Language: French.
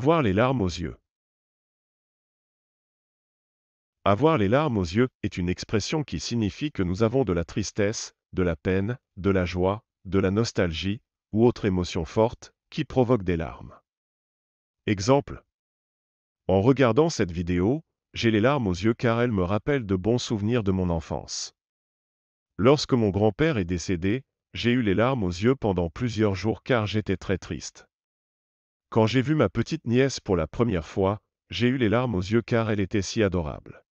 Avoir les larmes aux yeux. Avoir les larmes aux yeux est une expression qui signifie que nous avons de la tristesse, de la peine, de la joie, de la nostalgie ou autre émotion forte qui provoque des larmes. Exemple. En regardant cette vidéo, j'ai les larmes aux yeux car elle me rappelle de bons souvenirs de mon enfance. Lorsque mon grand-père est décédé, j'ai eu les larmes aux yeux pendant plusieurs jours car j'étais très triste. Quand j'ai vu ma petite nièce pour la première fois, j'ai eu les larmes aux yeux car elle était si adorable.